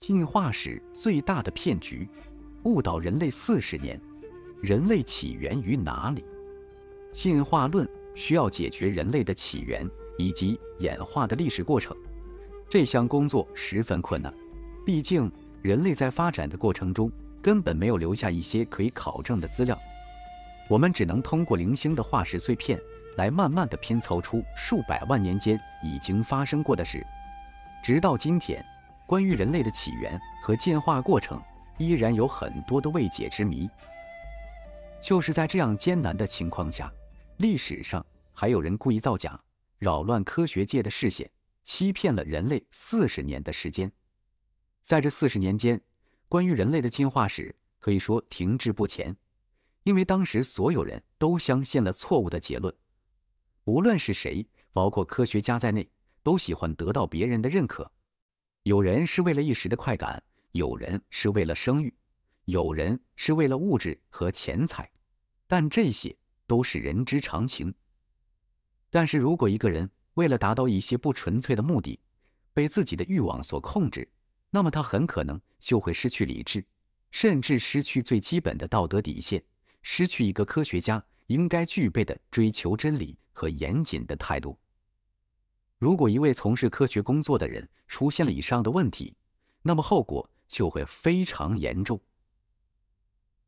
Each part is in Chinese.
进化史最大的骗局，误导人类四十年。人类起源于哪里？进化论需要解决人类的起源以及演化的历史过程。这项工作十分困难，毕竟人类在发展的过程中根本没有留下一些可以考证的资料。我们只能通过零星的化石碎片来慢慢的拼凑出数百万年间已经发生过的事。直到今天。关于人类的起源和进化过程，依然有很多的未解之谜。就是在这样艰难的情况下，历史上还有人故意造假，扰乱科学界的视线，欺骗了人类四十年的时间。在这四十年间，关于人类的进化史可以说停滞不前，因为当时所有人都相信了错误的结论。无论是谁，包括科学家在内，都喜欢得到别人的认可。有人是为了一时的快感，有人是为了生育，有人是为了物质和钱财，但这些都是人之常情。但是如果一个人为了达到一些不纯粹的目的，被自己的欲望所控制，那么他很可能就会失去理智，甚至失去最基本的道德底线，失去一个科学家应该具备的追求真理和严谨的态度。如果一位从事科学工作的人出现了以上的问题，那么后果就会非常严重。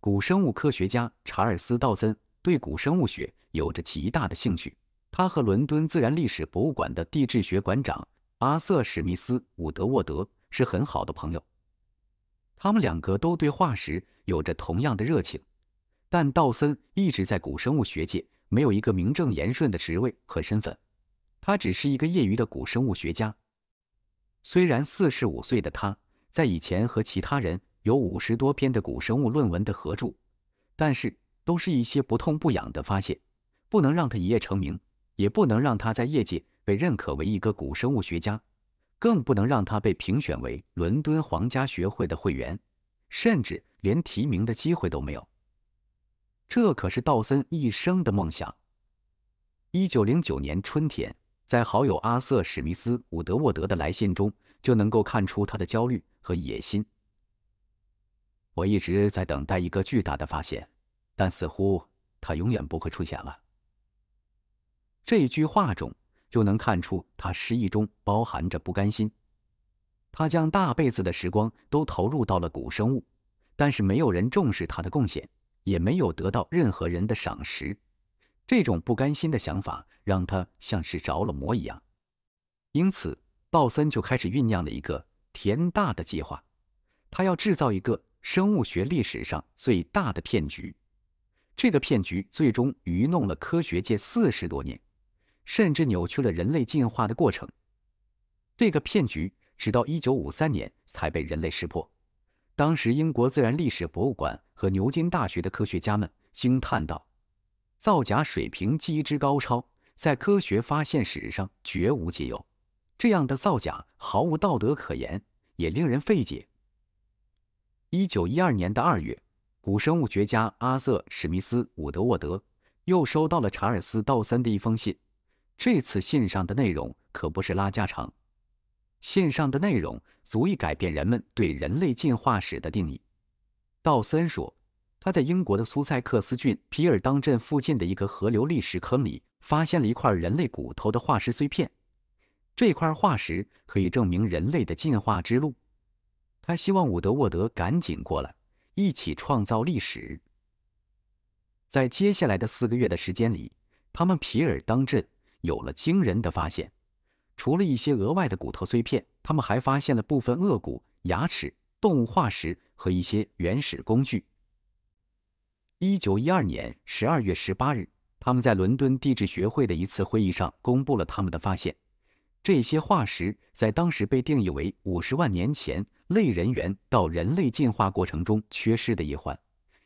古生物科学家查尔斯·道森对古生物学有着极大的兴趣，他和伦敦自然历史博物馆的地质学馆长阿瑟·史密斯·伍德沃德是很好的朋友。他们两个都对化石有着同样的热情，但道森一直在古生物学界没有一个名正言顺的职位和身份。他只是一个业余的古生物学家，虽然四十五岁的他在以前和其他人有五十多篇的古生物论文的合著，但是都是一些不痛不痒的发现，不能让他一夜成名，也不能让他在业界被认可为一个古生物学家，更不能让他被评选为伦敦皇家学会的会员，甚至连提名的机会都没有。这可是道森一生的梦想。一九零九年春天。在好友阿瑟·史密斯·伍德沃德的来信中，就能够看出他的焦虑和野心。我一直在等待一个巨大的发现，但似乎它永远不会出现了。这一句话中就能看出他失意中包含着不甘心。他将大辈子的时光都投入到了古生物，但是没有人重视他的贡献，也没有得到任何人的赏识。这种不甘心的想法让他像是着了魔一样，因此鲍森就开始酝酿了一个天大的计划，他要制造一个生物学历史上最大的骗局。这个骗局最终愚弄了科学界四十多年，甚至扭曲了人类进化的过程。这个骗局直到1953年才被人类识破，当时英国自然历史博物馆和牛津大学的科学家们惊叹道。造假水平之高超，在科学发现史上绝无仅有。这样的造假毫无道德可言，也令人费解。一九一二年的二月，古生物学家阿瑟·史密斯·伍德沃德又收到了查尔斯·道森的一封信。这次信上的内容可不是拉家常，信上的内容足以改变人们对人类进化史的定义。道森说。他在英国的苏塞克斯郡皮尔当镇附近的一个河流砾石坑里，发现了一块人类骨头的化石碎片。这块化石可以证明人类的进化之路。他希望伍德沃德赶紧过来，一起创造历史。在接下来的四个月的时间里，他们皮尔当镇有了惊人的发现：除了一些额外的骨头碎片，他们还发现了部分颚骨、牙齿、动物化石和一些原始工具。一九一二年十二月十八日，他们在伦敦地质学会的一次会议上公布了他们的发现。这些化石在当时被定义为五十万年前类人猿到人类进化过程中缺失的一环，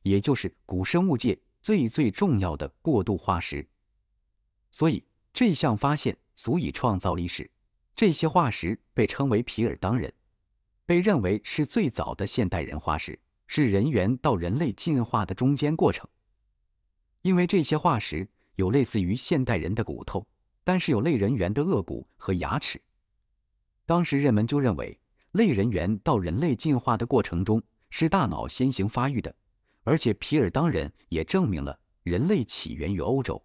也就是古生物界最最重要的过渡化石。所以，这项发现足以创造历史。这些化石被称为皮尔当人，被认为是最早的现代人化石。是人猿到人类进化的中间过程，因为这些化石有类似于现代人的骨头，但是有类人猿的颚骨和牙齿。当时人们就认为，类人猿到人类进化的过程中是大脑先行发育的，而且皮尔当人也证明了人类起源于欧洲。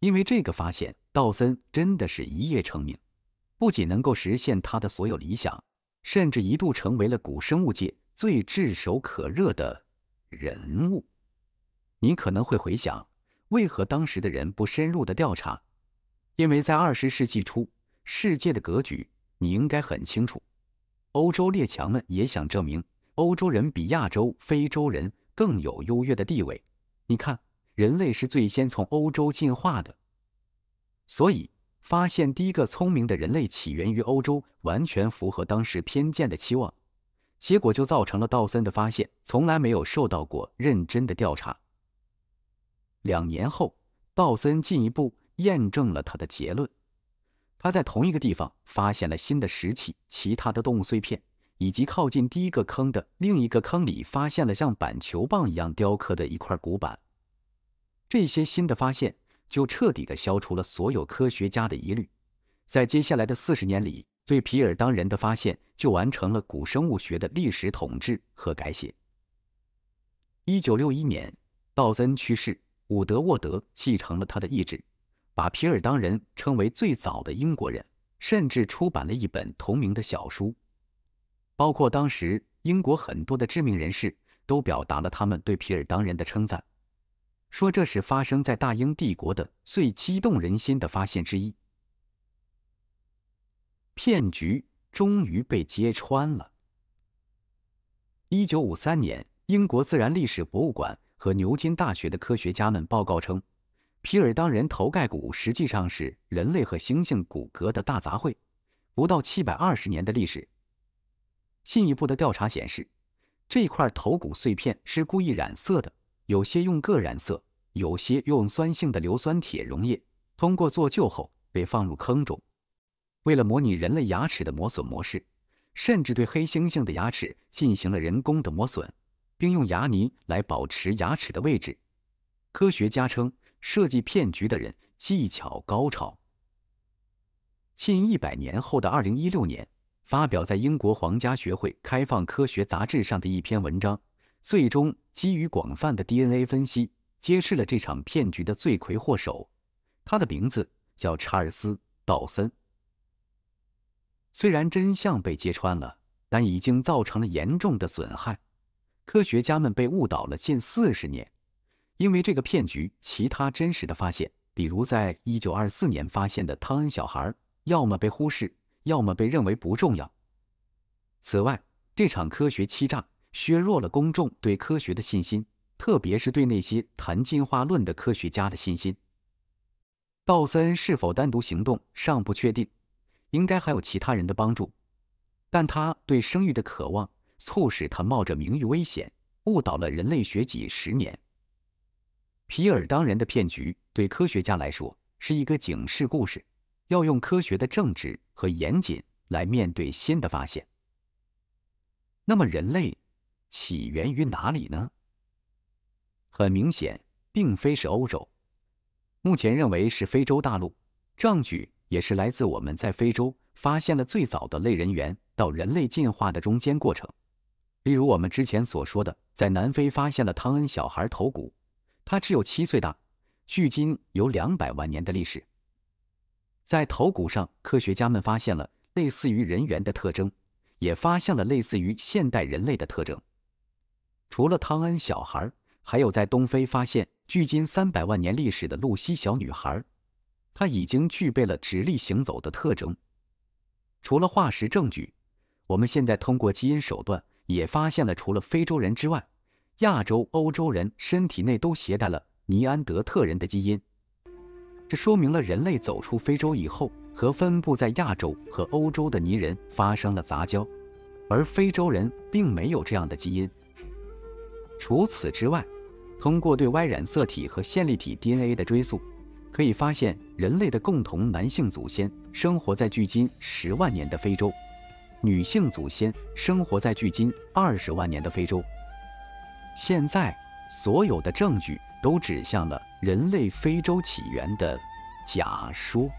因为这个发现，道森真的是一夜成名，不仅能够实现他的所有理想，甚至一度成为了古生物界。最炙手可热的人物，你可能会回想，为何当时的人不深入的调查？因为在二十世纪初，世界的格局你应该很清楚。欧洲列强们也想证明欧洲人比亚洲、非洲人更有优越的地位。你看，人类是最先从欧洲进化的，所以发现第一个聪明的人类起源于欧洲，完全符合当时偏见的期望。结果就造成了道森的发现从来没有受到过认真的调查。两年后，道森进一步验证了他的结论。他在同一个地方发现了新的石器、其他的动物碎片，以及靠近第一个坑的另一个坑里发现了像板球棒一样雕刻的一块骨板。这些新的发现就彻底的消除了所有科学家的疑虑。在接下来的四十年里。对皮尔当人的发现，就完成了古生物学的历史统治和改写。一九六一年，道森去世，伍德沃德继承了他的意志，把皮尔当人称为最早的英国人，甚至出版了一本同名的小书。包括当时英国很多的知名人士，都表达了他们对皮尔当人的称赞，说这是发生在大英帝国的最激动人心的发现之一。骗局终于被揭穿了。一九五三年，英国自然历史博物馆和牛津大学的科学家们报告称，皮尔当人头盖骨实际上是人类和猩猩骨骼的大杂烩，不到七百二十年的历史。进一步的调查显示，这块头骨碎片是故意染色的，有些用铬染色，有些用酸性的硫酸铁溶液，通过做旧后被放入坑中。为了模拟人类牙齿的磨损模式，甚至对黑猩猩的牙齿进行了人工的磨损，并用牙泥来保持牙齿的位置。科学家称，设计骗局的人技巧高超。近一百年后的二零一六年，发表在英国皇家学会开放科学杂志上的一篇文章，最终基于广泛的 DNA 分析，揭示了这场骗局的罪魁祸首。他的名字叫查尔斯·道森。虽然真相被揭穿了，但已经造成了严重的损害。科学家们被误导了近四十年，因为这个骗局，其他真实的发现，比如在1924年发现的汤恩小孩，要么被忽视，要么被认为不重要。此外，这场科学欺诈削弱了公众对科学的信心，特别是对那些谈进化论的科学家的信心。道森是否单独行动尚不确定。应该还有其他人的帮助，但他对生育的渴望，促使他冒着名誉危险，误导了人类学几十年。皮尔当人的骗局对科学家来说是一个警示故事，要用科学的正直和严谨来面对新的发现。那么，人类起源于哪里呢？很明显，并非是欧洲，目前认为是非洲大陆证据。也是来自我们在非洲发现了最早的类人猿到人类进化的中间过程，例如我们之前所说的，在南非发现了汤恩小孩头骨，他只有七岁大，距今有两百万年的历史。在头骨上，科学家们发现了类似于人猿的特征，也发现了类似于现代人类的特征。除了汤恩小孩，还有在东非发现距今三百万年历史的露西小女孩。他已经具备了直立行走的特征。除了化石证据，我们现在通过基因手段也发现了，除了非洲人之外，亚洲、欧洲人身体内都携带了尼安德特人的基因。这说明了人类走出非洲以后，和分布在亚洲和欧洲的尼人发生了杂交，而非洲人并没有这样的基因。除此之外，通过对 Y 染色体和线粒体 DNA 的追溯。可以发现，人类的共同男性祖先生活在距今十万年的非洲，女性祖先生活在距今二十万年的非洲。现在，所有的证据都指向了人类非洲起源的假说。